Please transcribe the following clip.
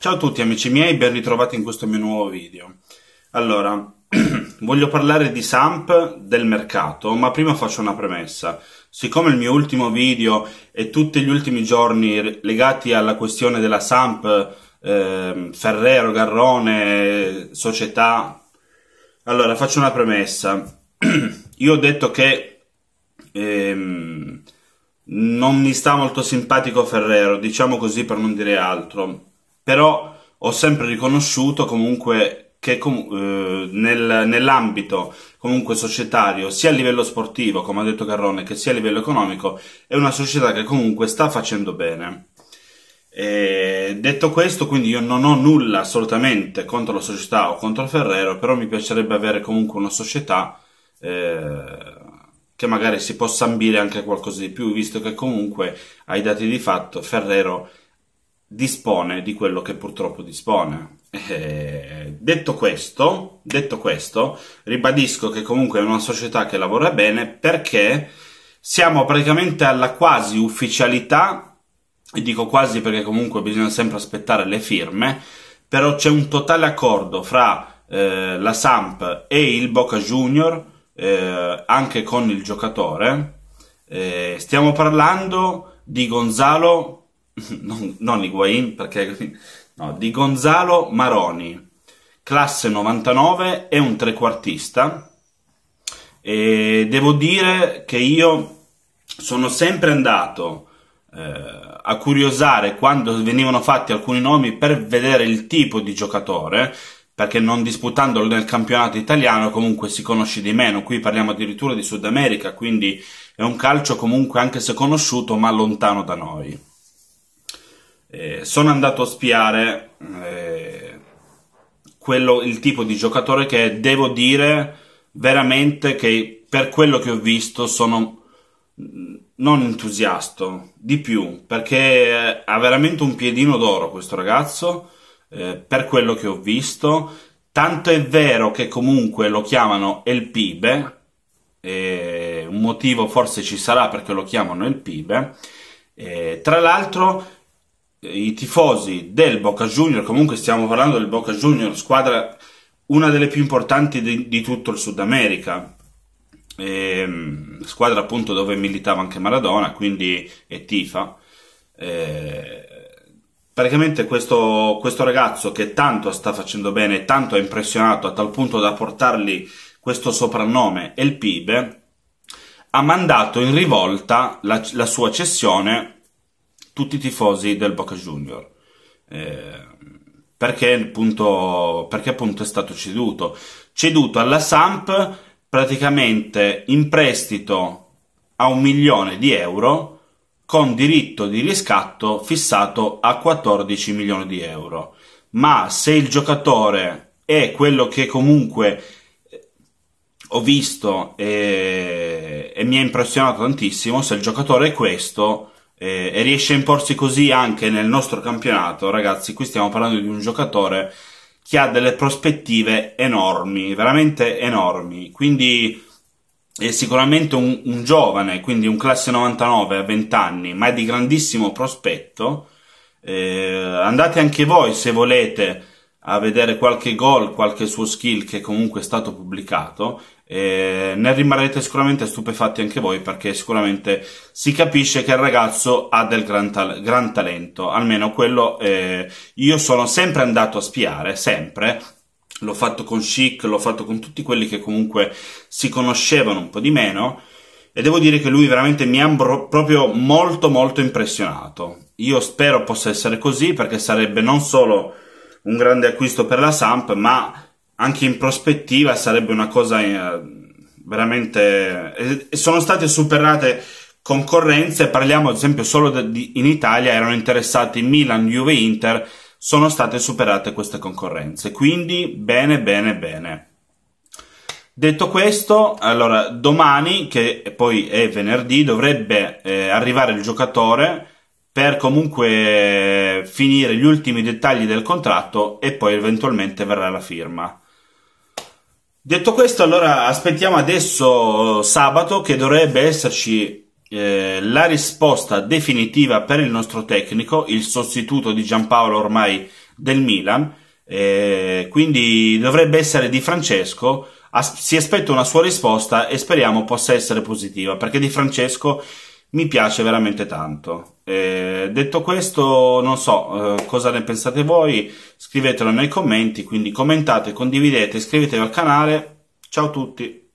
Ciao a tutti amici miei, ben ritrovati in questo mio nuovo video. Allora, voglio parlare di SAMP del mercato, ma prima faccio una premessa. Siccome il mio ultimo video e tutti gli ultimi giorni legati alla questione della SAMP, eh, Ferrero, Garrone, società, allora faccio una premessa. Io ho detto che ehm, non mi sta molto simpatico Ferrero, diciamo così per non dire altro però ho sempre riconosciuto comunque che eh, nel, nell'ambito comunque societario, sia a livello sportivo, come ha detto Carrone, che sia a livello economico, è una società che comunque sta facendo bene. E detto questo, quindi io non ho nulla assolutamente contro la società o contro Ferrero, però mi piacerebbe avere comunque una società eh, che magari si possa ambire anche qualcosa di più, visto che comunque ai dati di fatto Ferrero dispone di quello che purtroppo dispone. Eh, detto, questo, detto questo, ribadisco che comunque è una società che lavora bene perché siamo praticamente alla quasi ufficialità, e dico quasi perché comunque bisogna sempre aspettare le firme, però c'è un totale accordo fra eh, la Samp e il Boca Junior, eh, anche con il giocatore. Eh, stiamo parlando di Gonzalo non, non Higuain, perché no, di Gonzalo Maroni, classe 99, è un trequartista e devo dire che io sono sempre andato eh, a curiosare quando venivano fatti alcuni nomi per vedere il tipo di giocatore perché non disputandolo nel campionato italiano comunque si conosce di meno, qui parliamo addirittura di Sud America, quindi è un calcio comunque anche se conosciuto ma lontano da noi eh, sono andato a spiare eh, quello, il tipo di giocatore che devo dire veramente che per quello che ho visto sono mm, non entusiasto di più perché eh, ha veramente un piedino d'oro questo ragazzo eh, per quello che ho visto tanto è vero che comunque lo chiamano El Pibe un motivo forse ci sarà perché lo chiamano El Pibe eh, tra l'altro i tifosi del Boca Junior, comunque stiamo parlando del Boca Junior, squadra una delle più importanti di, di tutto il Sud America, e, ehm, squadra appunto dove militava anche Maradona, quindi è tifa. E, eh, praticamente questo, questo ragazzo che tanto sta facendo bene, tanto ha impressionato a tal punto da portargli questo soprannome, El Pibe, ha mandato in rivolta la, la sua cessione tutti i tifosi del Boca Junior. Eh, perché, appunto, perché appunto è stato ceduto? Ceduto alla Samp praticamente in prestito a un milione di euro con diritto di riscatto fissato a 14 milioni di euro. Ma se il giocatore è quello che comunque eh, ho visto e, e mi ha impressionato tantissimo, se il giocatore è questo, eh, e riesce a imporsi così anche nel nostro campionato, ragazzi, qui stiamo parlando di un giocatore che ha delle prospettive enormi, veramente enormi, quindi è sicuramente un, un giovane, quindi un classe 99 a 20 anni, ma è di grandissimo prospetto. Eh, andate anche voi se volete a vedere qualche gol, qualche suo skill che comunque è stato pubblicato eh, ne rimarrete sicuramente stupefatti anche voi perché sicuramente si capisce che il ragazzo ha del gran, tal- gran talento, almeno quello eh, io sono sempre andato a spiare, sempre. L'ho fatto con Chic, l'ho fatto con tutti quelli che comunque si conoscevano un po' di meno e devo dire che lui veramente mi ha bro- proprio molto molto impressionato. Io spero possa essere così perché sarebbe non solo un grande acquisto per la Samp, ma anche in prospettiva sarebbe una cosa eh, veramente... sono state superate concorrenze, parliamo ad esempio solo di, in Italia, erano interessati Milan, Juve, Inter, sono state superate queste concorrenze, quindi bene, bene, bene. Detto questo, allora domani, che poi è venerdì, dovrebbe eh, arrivare il giocatore per comunque finire gli ultimi dettagli del contratto e poi eventualmente verrà la firma. Detto questo, allora aspettiamo adesso eh, sabato che dovrebbe esserci eh, la risposta definitiva per il nostro tecnico, il sostituto di Giampaolo ormai del Milan. Eh, quindi dovrebbe essere di Francesco. As- si aspetta una sua risposta e speriamo possa essere positiva perché di Francesco mi piace veramente tanto. Eh, detto questo, non so eh, cosa ne pensate voi, scrivetelo nei commenti, quindi commentate, condividete, iscrivetevi al canale. Ciao a tutti!